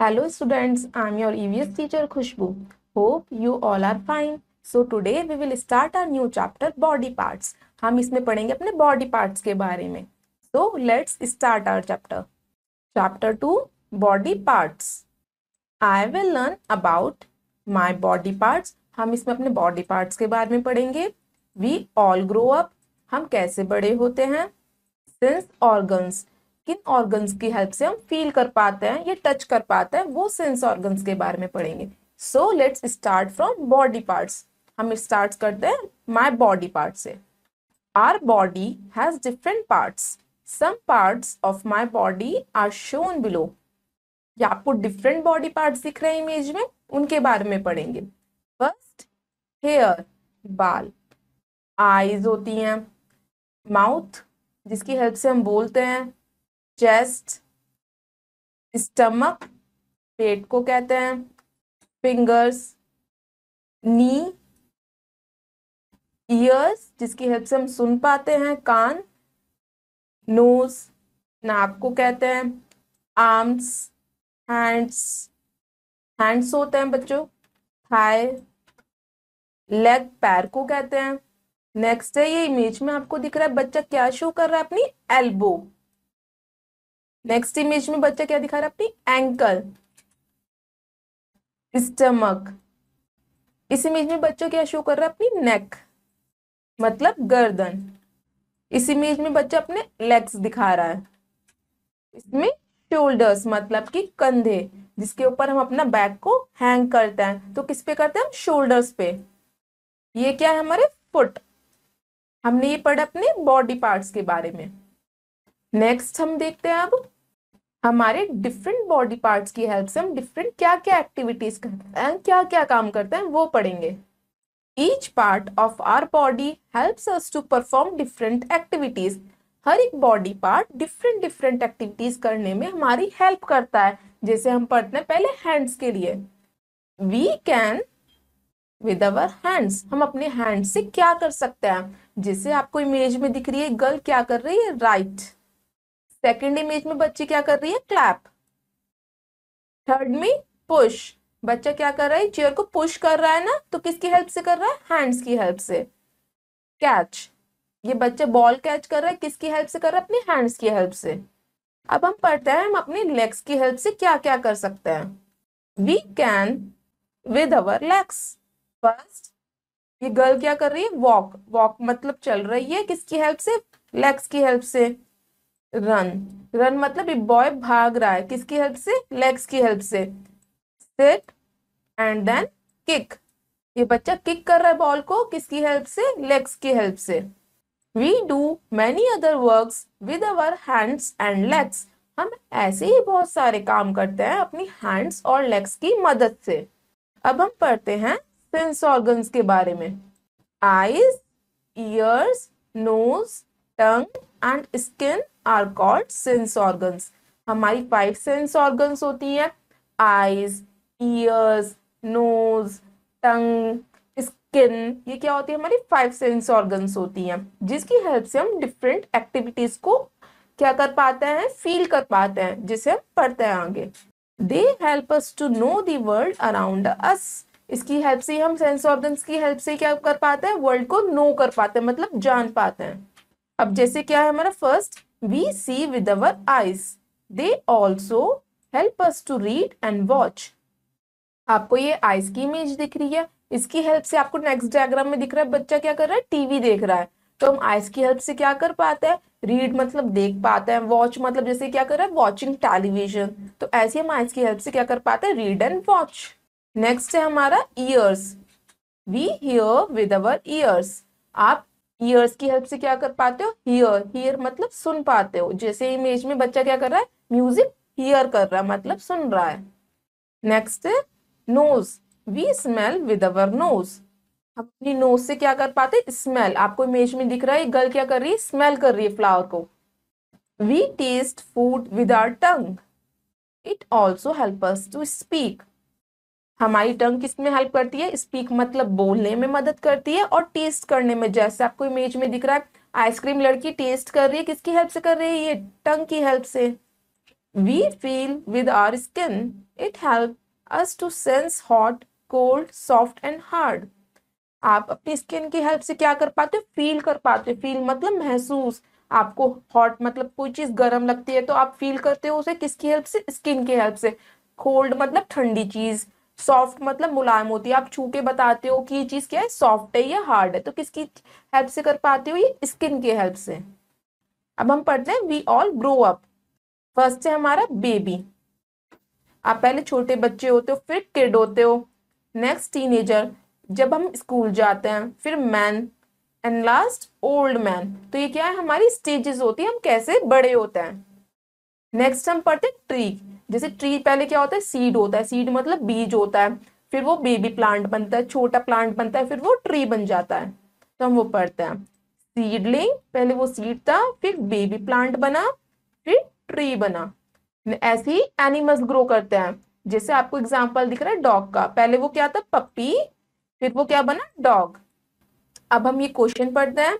Hello students, I am your EVS teacher Khushbu. Hope you all are fine. So today we will start our new chapter body parts. हम इसमें पढ़ेंगे अपने body parts के बारे में. So let's start our chapter. Chapter 2 body parts. I will learn about my body parts. हम इसमें अपने body parts के बारे में पढ़ेंगे. We all grow up. हम कैसे बड़े होते हैं? Since organs किन ऑर्गन्स की हेल्प से हम फील कर पाते हैं या टच कर पाते हैं वो सेंस ऑर्गन्स के बारे में पढ़ेंगे so let's start from body parts हम स्टार्ट करते हैं माय बॉडी पार्ट से our body has different parts some parts of my body are shown below या आपको डिफरेंट बॉडी पार्ट्स दिख रहे हैं इमेज में उनके बारे में पढ़ेंगे फर्स्ट हेयर बाल आईज होती हैं माउथ जिसकी हेल्प से हम बोलते हैं चेस्ट स्टमक पेट को कहते हैं फिंगर्स नी ईयर्स जिसकी हेल्प से हम सुन पाते हैं कान नोज नाक को कहते हैं आर्म्स हैंड्स हैंड्स होते हैं बच्चों थाई लेग पैर को कहते हैं नेक्स्ट है ये इमेज में आपको दिख रहा है बच्चा क्या शो कर रहा है अपनी एल्बो नेक्स्ट इमेज में बच्चा क्या दिखा रहा है अपनी एंकल स्टमक इस इमेज में बच्चा क्या शो कर रहा है अपनी नेक मतलब गर्दन इस इमेज में बच्चा अपने लेग्स दिखा रहा है इसमें शोल्डर्स मतलब कि कंधे जिसके ऊपर हम अपना बैग को हैंग करते हैं तो किस पे करते हैं हम शोल्डर्स पे ये क्या है हमारे फुट हमने ये पढ़ा अपने बॉडी पार्ट्स के बारे में नेक्स्ट हम देखते हैं अब हमारे डिफरेंट बॉडी पार्ट्स की हेल्प से हम डिफरेंट क्या क्या एक्टिविटीज करते हैं क्या क्या काम करते हैं वो पढ़ेंगे each part of our body helps us to perform different activities हर एक body part different different activities करने में हमारी हेल्प करता है जैसे हम पढ़ते हैं पहले हैंड्स के लिए we can with our hands हम अपने हैंड से क्या कर सकते हैं जैसे आपको इमेज में दिख रही है गर्ल क्या कर रही है राइट right. सेकेंड इमेज में बच्ची क्या कर रही है क्लैप थर्ड में पुश बच्चा क्या कर रहा है चेयर को पुश कर रहा है ना तो किसकी हेल्प से कर रहा है हैंड्स की हेल्प से कैच ये बच्चा बॉल कैच कर रहा है किसकी हेल्प से कर रहा है अपने हैंड्स की हेल्प से अब हम पढ़ते हैं हम अपने लेग्स की हेल्प से क्या क्या कर सकते हैं we can with our legs first ये गर्ल क्या कर रही है वॉक वॉक मतलब चल रही है किसकी हेल्प से लेग्स की हेल्प से रन रन मतलब ये बॉय भाग रहा है किसकी हेल्प से लेग्स की हेल्प से सिट एंड देन किक ये बच्चा किक कर रहा है बॉल को किसकी हेल्प से लेग्स की हेल्प से we do many other work with our hands and legs हम ऐसे ही बहुत सारे काम करते हैं अपनी हैंड्स और लेग्स की मदद से अब हम पढ़ते हैं सेंस ऑर्गन्स के बारे में eyes ears nose tongue and skin are called sense organs हमारी फाइव सेंस ऑर्गन्स होती हैं eyes ears nose tongue skin ये क्या होती है हमारी फाइव सेंस ऑर्गन्स होती हैं जिसकी हेल्प से हम डिफरेंट एक्टिविटीज को क्या कर पाते हैं फील कर पाते हैं जिसे हम पढ़ते हैं आगे they help us to know the world around us इसकी हेल्प से हम सेंस ऑर्गन्स की हेल्प से क्या कर पाते हैं वर्ल्ड को नो कर पाते हैं मतलब जान पाते हैं अब जैसे क्या है हमारा first we see with our eyes. They also help us to read and watch. आपको ये आइज की इमेज दिख रही है इसकी हेल्प से आपको नेक्स्ट डायग्राम में दिख रहा है बच्चा क्या कर रहा है टीवी देख रहा है तो हम आइस की हेल्प से क्या कर पाते हैं रीड मतलब देख पाते हैं वॉच मतलब जैसे क्या कर रहा है वॉचिंग टेलीविजन तो ऐसे हम आइस की हेल्प से क्या कर पाते हैं रीड एंड वॉच नेक्स्ट है हमारा ears we hear with our ears आप ईयर्स की हेल्प से क्या कर पाते हो हियर हियर मतलब सुन पाते हो जैसे इमेज में बच्चा क्या कर रहा है म्यूजिक हियर कर रहा है मतलब सुन रहा है next nose we smell with our nose अपनी नोज से क्या कर पाते स्मेल आपको इमेज में दिख रहा है गर्ल क्या कर रही है स्मेल कर रही है फ्लावर को we taste food with our tongue it also help us to speak हमारी टंग किस में हेल्प करती है स्पीक मतलब बोलने में मदद करती है और टेस्ट करने में जैसे आपको इमेज में दिख रहा है आइसक्रीम लड़की टेस्ट कर रही है किसकी हेल्प से कर रही है ये टंग की हेल्प से we feel with our skin it help us to sense hot cold soft and hard आप अपनी स्किन की हेल्प से क्या कर पाते हो फील कर पाते हो फील मतलब महसूस आपको हॉट मतलब कोई चीज गर्म लगती है तो आप फील करते हो उसे किसकी हेल्प से स्किन की हेल्प से कोल्ड मतलब ठंडी चीज सॉफ्ट मतलब मुलायम होती है आप छू के बताते हो कि ये चीज क्या है सॉफ्ट है या हार्ड है तो किसकी हेल्प से कर पाते हो ये स्किन के हेल्प से अब हम पढ़ते हैं we all grow up first है हमारा बेबी आप पहले छोटे बच्चे होते हो फिर किड होते हो नेक्स्ट टीनेजर जब हम स्कूल जाते हैं फिर man and last old man तो ये क्या है हमारी स्टेजेस होती है हम कैसे बड़े होते हैं नेक्स्ट हम पढ़ते हैं ट्री जैसे ट्री पहले क्या होता है सीड होता है सीड मतलब बीज होता है फिर वो बेबी प्लांट बनता है छोटा प्लांट बनता है फिर वो ट्री बन जाता है तो हम वो पढ़ते हैं सीडलिंग पहले वो सीड था फिर बेबी प्लांट बना फिर ट्री बना ऐसे ही एनिमल्स ग्रो करते हैं जैसे आपको एग्जाम्पल दिख रहा है डॉग का पहले वो क्या था पप्पी फिर वो क्या बना डॉग अब हम ये क्वेश्चन पढ़ते हैं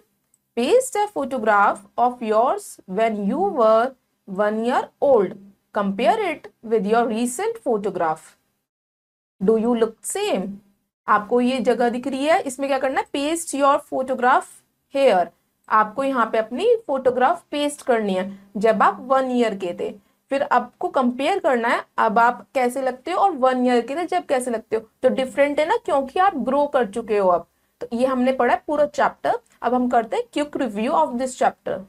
paste a photograph of yours when you were one year old Compare it with your recent photograph. Do you look same? आपको ये जगह दिख रही है इसमें क्या करना है पेस्ट योर फोटोग्राफ हेयर आपको यहाँ पे अपनी फोटोग्राफ पेस्ट करनी है जब आप वन ईयर के थे फिर आपको कंपेयर करना है अब आप कैसे लगते हो और वन ईयर के थे जब कैसे लगते हो तो डिफरेंट है ना क्योंकि आप ग्रो कर चुके हो अब तो ये हमने पढ़ा है पूरा चैप्टर अब हम करते हैं quick review of this chapter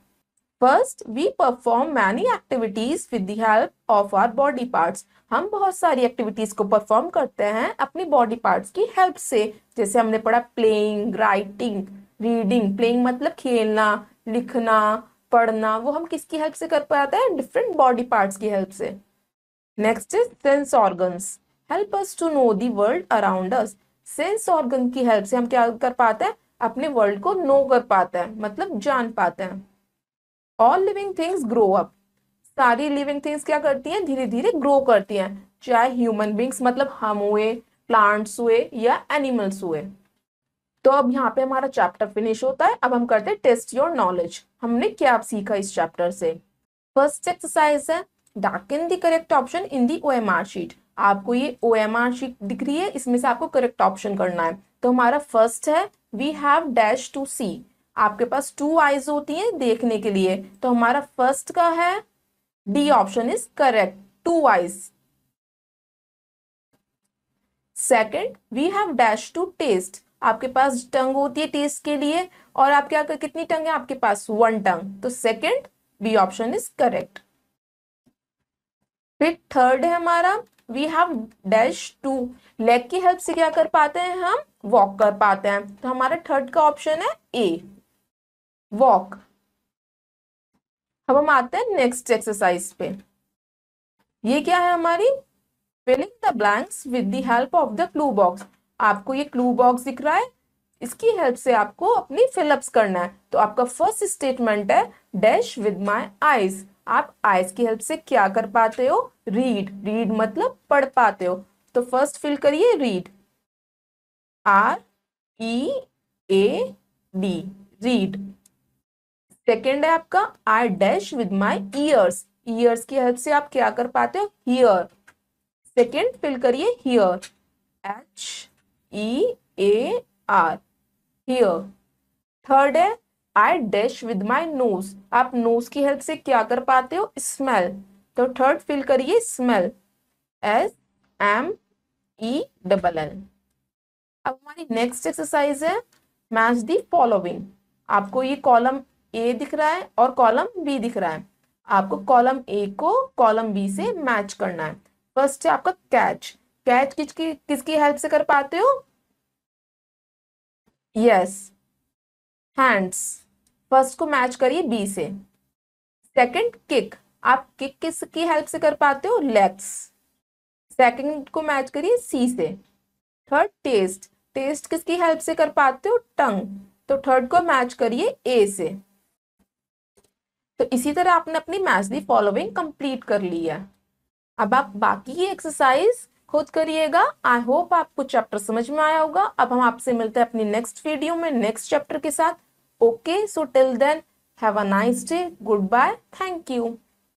first we perform many activities with the help of our body parts हम बहुत सारी एक्टिविटीज को परफॉर्म करते हैं अपनी बॉडी पार्ट्स की हेल्प से जैसे हमने पढ़ा प्लेइंग राइटिंग रीडिंग प्लेइंग मतलब खेलना लिखना पढ़ना वो हम किसकी हेल्प से कर पाते हैं डिफरेंट बॉडी पार्ट्स की हेल्प से next is sense organs help us to know the world around us sense organ की हेल्प से हम क्या कर पाते हैं अपने वर्ल्ड को नो कर पाते हैं मतलब जान पाते हैं all living things grow up सारी लिविंग थिंग्स क्या करती हैं धीरे धीरे ग्रो करती हैं चाहे ह्यूमन बींग्स मतलब हम हुए प्लांट्स हुए या एनिमल्स हुए तो अब यहाँ पे हमारा चैप्टर फिनिश होता है अब हम करते हैं टेस्ट योर नॉलेज हमने क्या आप सीखा इस चैप्टर से फर्स्ट एक्सरसाइज है dark in the correct option in the O M R sheet आपको ये ओ एम आर शीट दिख रही है इसमें से आपको करेक्ट ऑप्शन करना है तो हमारा फर्स्ट है we have dash to see आपके पास टू आईज होती हैं देखने के लिए तो हमारा फर्स्ट का है D option is correct two eyes second we have dash to taste आपके पास टंग होती है टेस्ट के लिए और आपके आकर कितनी टंग है आपके पास वन टंग तो second B option is correct फिर थर्ड है हमारा we have dash two leg की हेल्प से क्या कर पाते हैं हम वॉक कर पाते हैं तो हमारा थर्ड का ऑप्शन है ए वॉक अब हम आते हैं नेक्स्ट एक्सरसाइज पे ये क्या है हमारी filling the blanks with the help of the clue box आपको ये क्लू बॉक्स दिख रहा है इसकी हेल्प से आपको अपनी फिलअप्स करना है तो आपका फर्स्ट स्टेटमेंट है डैश विद माय आईज आप आईज की हेल्प से क्या कर पाते हो रीड रीड मतलब पढ़ पाते हो तो फर्स्ट फिल करिए read R E A D read second है आपका I dash with my ears ears की हेल्प से आप क्या कर पाते हो हियर सेकेंड फिल करिए hear H E A R hear third है I dash with my nose आप नोज की हेल्प से क्या कर पाते हो स्मेल तो थर्ड फिल करिए smell S M E double L अब हमारी नेक्स्ट एक्सरसाइज है मैच दी फॉलोविंग आपको ये कॉलम ए दिख रहा है और कॉलम बी दिख रहा है आपको कॉलम ए को कॉलम बी से मैच करना है फर्स्ट है आपका कैच कैच किसकी किसकी हेल्प से कर पाते हो यस हैंड्स फर्स्ट को मैच करिए बी से सेकंड किक आप किक किसकी हेल्प से कर पाते हो लेग्स सेकंड को मैच करिए सी से थर्ड टेस्ट टेस्ट किसकी हेल्प से कर पाते हो टंग तो थर्ड को मैच करिए ए से तो इसी तरह आपने अपनी मैथ्स दी फॉलोइंग कंप्लीट कर ली है अब आप बाकी एक्सरसाइज खुद करिएगा आई होप आपको चैप्टर समझ में आया होगा अब हम आपसे मिलते हैं अपनी नेक्स्ट वीडियो में नेक्स्ट चैप्टर के साथ okay so till then have a nice day good bye thank you